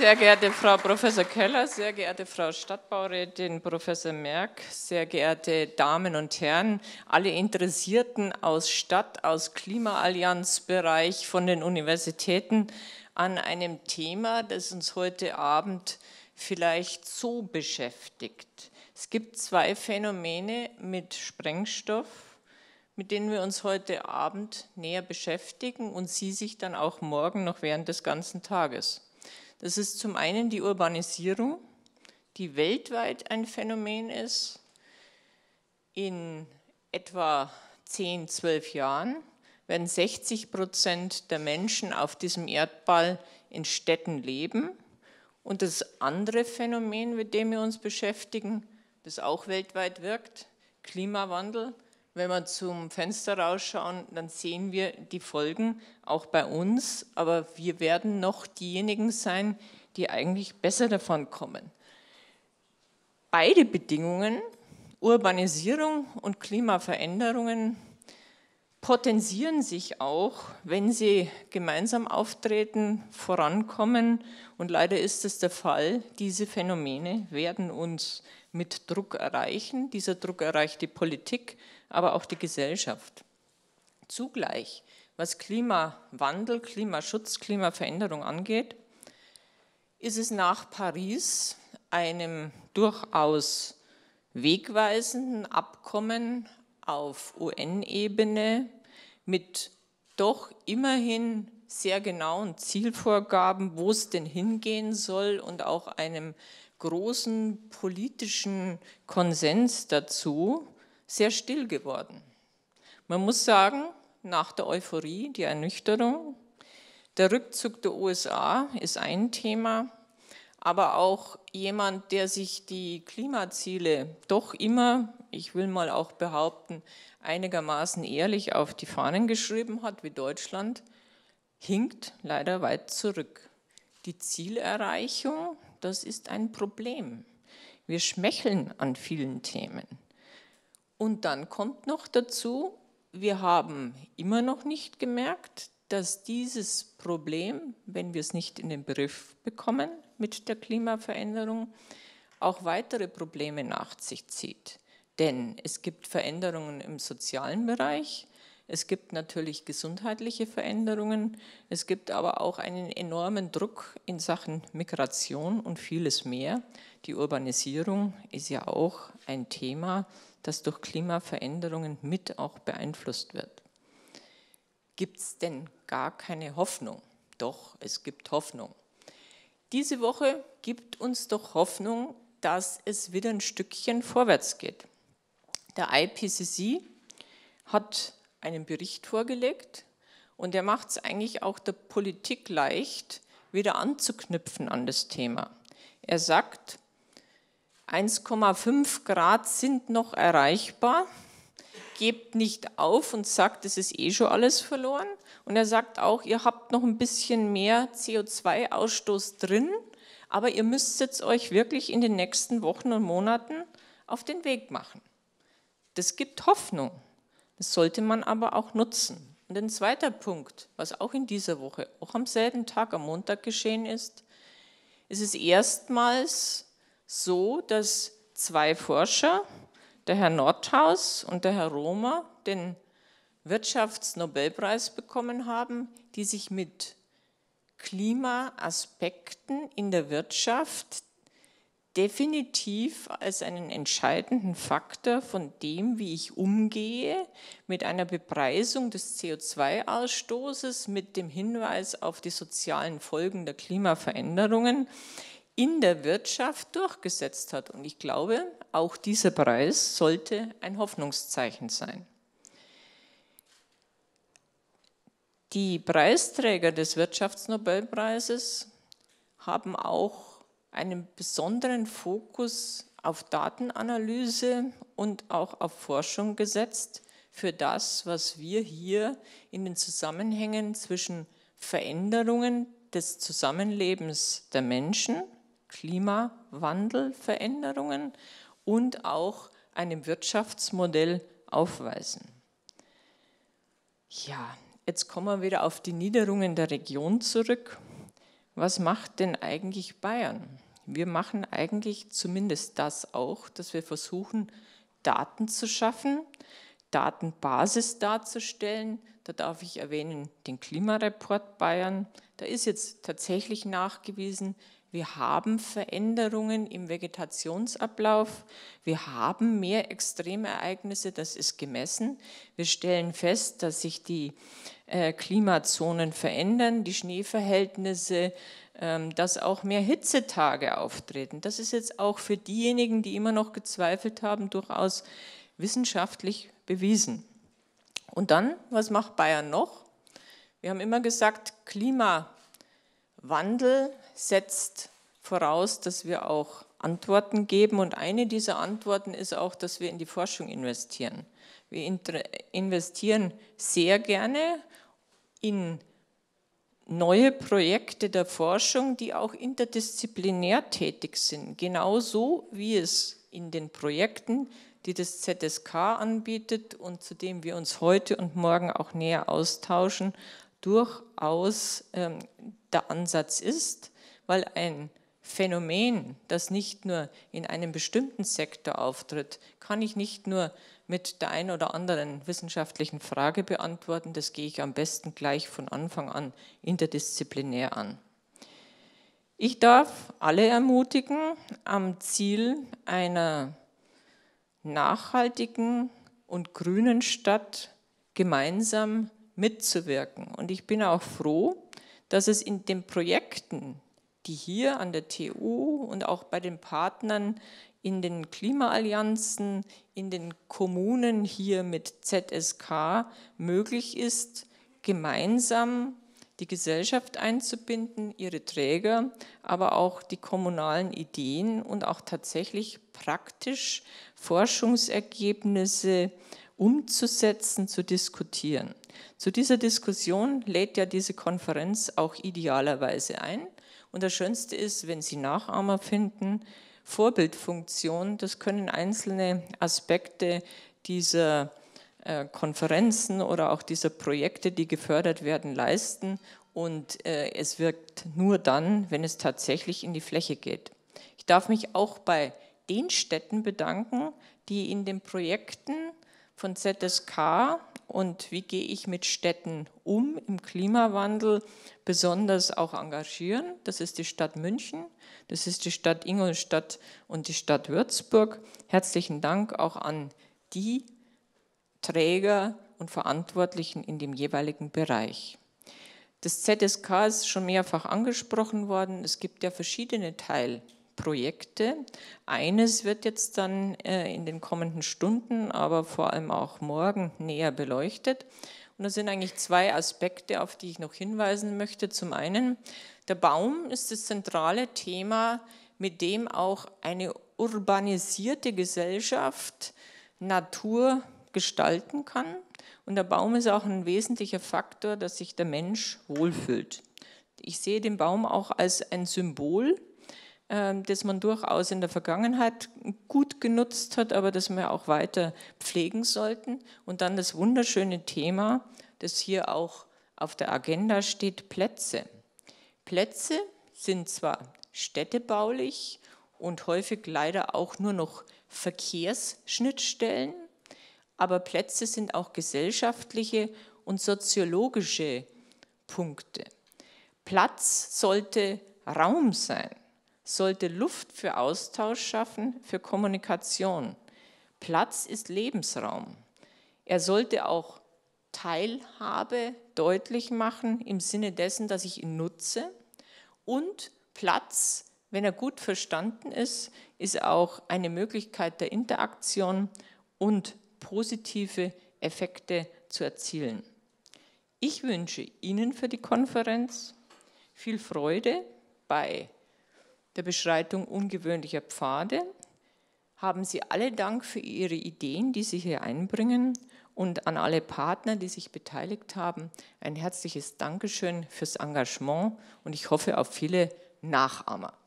Sehr geehrte Frau Professor Keller, sehr geehrte Frau Stadtbaurätin Professor Merck, sehr geehrte Damen und Herren, alle Interessierten aus Stadt, aus Klimaallianzbereich, von den Universitäten an einem Thema, das uns heute Abend vielleicht so beschäftigt. Es gibt zwei Phänomene mit Sprengstoff, mit denen wir uns heute Abend näher beschäftigen und Sie sich dann auch morgen noch während des ganzen Tages. Das ist zum einen die Urbanisierung, die weltweit ein Phänomen ist. In etwa 10, 12 Jahren werden 60 Prozent der Menschen auf diesem Erdball in Städten leben. Und das andere Phänomen, mit dem wir uns beschäftigen, das auch weltweit wirkt, Klimawandel, wenn wir zum Fenster rausschauen, dann sehen wir die Folgen auch bei uns, aber wir werden noch diejenigen sein, die eigentlich besser davon kommen. Beide Bedingungen, Urbanisierung und Klimaveränderungen, potenzieren sich auch, wenn sie gemeinsam auftreten, vorankommen. Und leider ist es der Fall, diese Phänomene werden uns mit Druck erreichen. Dieser Druck erreicht die Politik, aber auch die Gesellschaft. Zugleich, was Klimawandel, Klimaschutz, Klimaveränderung angeht, ist es nach Paris, einem durchaus wegweisenden Abkommen auf UN-Ebene mit doch immerhin sehr genauen Zielvorgaben, wo es denn hingehen soll und auch einem großen politischen Konsens dazu sehr still geworden. Man muss sagen, nach der Euphorie, die Ernüchterung, der Rückzug der USA ist ein Thema, aber auch jemand, der sich die Klimaziele doch immer, ich will mal auch behaupten, einigermaßen ehrlich auf die Fahnen geschrieben hat, wie Deutschland, hinkt leider weit zurück. Die Zielerreichung, das ist ein Problem. Wir schmecheln an vielen Themen. Und dann kommt noch dazu, wir haben immer noch nicht gemerkt, dass dieses Problem, wenn wir es nicht in den Begriff bekommen mit der Klimaveränderung, auch weitere Probleme nach sich zieht. Denn es gibt Veränderungen im sozialen Bereich, es gibt natürlich gesundheitliche Veränderungen, es gibt aber auch einen enormen Druck in Sachen Migration und vieles mehr. Die Urbanisierung ist ja auch ein Thema, das durch Klimaveränderungen mit auch beeinflusst wird. Gibt es denn gar keine Hoffnung? Doch, es gibt Hoffnung. Diese Woche gibt uns doch Hoffnung, dass es wieder ein Stückchen vorwärts geht. Der IPCC hat einen Bericht vorgelegt und er macht es eigentlich auch der Politik leicht, wieder anzuknüpfen an das Thema. Er sagt, 1,5 Grad sind noch erreichbar, gebt nicht auf und sagt, es ist eh schon alles verloren. Und er sagt auch, ihr habt noch ein bisschen mehr CO2-Ausstoß drin, aber ihr müsst jetzt euch wirklich in den nächsten Wochen und Monaten auf den Weg machen. Das gibt Hoffnung. Das sollte man aber auch nutzen. Und ein zweiter Punkt, was auch in dieser Woche, auch am selben Tag, am Montag geschehen ist, ist es erstmals so, dass zwei Forscher, der Herr Nordhaus und der Herr Romer, den Wirtschaftsnobelpreis bekommen haben, die sich mit Klimaaspekten in der Wirtschaft definitiv als einen entscheidenden Faktor von dem, wie ich umgehe mit einer Bepreisung des CO2-Ausstoßes, mit dem Hinweis auf die sozialen Folgen der Klimaveränderungen in der Wirtschaft durchgesetzt hat. Und ich glaube, auch dieser Preis sollte ein Hoffnungszeichen sein. Die Preisträger des Wirtschaftsnobelpreises haben auch einen besonderen Fokus auf Datenanalyse und auch auf Forschung gesetzt für das, was wir hier in den Zusammenhängen zwischen Veränderungen des Zusammenlebens der Menschen, Klimawandelveränderungen und auch einem Wirtschaftsmodell aufweisen. Ja, jetzt kommen wir wieder auf die Niederungen der Region zurück was macht denn eigentlich Bayern? Wir machen eigentlich zumindest das auch, dass wir versuchen, Daten zu schaffen, Datenbasis darzustellen. Da darf ich erwähnen den Klimareport Bayern. Da ist jetzt tatsächlich nachgewiesen, wir haben Veränderungen im Vegetationsablauf. Wir haben mehr Extremereignisse, das ist gemessen. Wir stellen fest, dass sich die äh, Klimazonen verändern, die Schneeverhältnisse, ähm, dass auch mehr Hitzetage auftreten. Das ist jetzt auch für diejenigen, die immer noch gezweifelt haben, durchaus wissenschaftlich bewiesen. Und dann, was macht Bayern noch? Wir haben immer gesagt, Klima Wandel setzt voraus, dass wir auch Antworten geben. Und eine dieser Antworten ist auch, dass wir in die Forschung investieren. Wir investieren sehr gerne in neue Projekte der Forschung, die auch interdisziplinär tätig sind, genauso wie es in den Projekten, die das ZSK anbietet und zu dem wir uns heute und morgen auch näher austauschen, durchaus ähm, der Ansatz ist, weil ein Phänomen, das nicht nur in einem bestimmten Sektor auftritt, kann ich nicht nur mit der einen oder anderen wissenschaftlichen Frage beantworten, das gehe ich am besten gleich von Anfang an interdisziplinär an. Ich darf alle ermutigen, am Ziel einer nachhaltigen und grünen Stadt gemeinsam mitzuwirken. Und ich bin auch froh, dass es in den Projekten, die hier an der TU und auch bei den Partnern in den Klimaallianzen, in den Kommunen hier mit ZSK möglich ist, gemeinsam die Gesellschaft einzubinden, ihre Träger, aber auch die kommunalen Ideen und auch tatsächlich praktisch Forschungsergebnisse umzusetzen, zu diskutieren. Zu dieser Diskussion lädt ja diese Konferenz auch idealerweise ein. Und das Schönste ist, wenn Sie Nachahmer finden, Vorbildfunktion, das können einzelne Aspekte dieser äh, Konferenzen oder auch dieser Projekte, die gefördert werden, leisten. Und äh, es wirkt nur dann, wenn es tatsächlich in die Fläche geht. Ich darf mich auch bei den Städten bedanken, die in den Projekten von ZSK und wie gehe ich mit Städten um im Klimawandel, besonders auch engagieren. Das ist die Stadt München, das ist die Stadt Ingolstadt und die Stadt Würzburg. Herzlichen Dank auch an die Träger und Verantwortlichen in dem jeweiligen Bereich. Das ZSK ist schon mehrfach angesprochen worden. Es gibt ja verschiedene Teile. Projekte. Eines wird jetzt dann äh, in den kommenden Stunden, aber vor allem auch morgen näher beleuchtet. Und da sind eigentlich zwei Aspekte, auf die ich noch hinweisen möchte. Zum einen, der Baum ist das zentrale Thema, mit dem auch eine urbanisierte Gesellschaft Natur gestalten kann. Und der Baum ist auch ein wesentlicher Faktor, dass sich der Mensch wohlfühlt. Ich sehe den Baum auch als ein Symbol ähm, das man durchaus in der Vergangenheit gut genutzt hat, aber das wir auch weiter pflegen sollten. Und dann das wunderschöne Thema, das hier auch auf der Agenda steht, Plätze. Plätze sind zwar städtebaulich und häufig leider auch nur noch Verkehrsschnittstellen, aber Plätze sind auch gesellschaftliche und soziologische Punkte. Platz sollte Raum sein sollte Luft für Austausch schaffen, für Kommunikation. Platz ist Lebensraum. Er sollte auch Teilhabe deutlich machen im Sinne dessen, dass ich ihn nutze. Und Platz, wenn er gut verstanden ist, ist auch eine Möglichkeit der Interaktion und positive Effekte zu erzielen. Ich wünsche Ihnen für die Konferenz viel Freude bei der Beschreitung ungewöhnlicher Pfade haben Sie alle Dank für Ihre Ideen, die Sie hier einbringen und an alle Partner, die sich beteiligt haben, ein herzliches Dankeschön fürs Engagement und ich hoffe auf viele Nachahmer.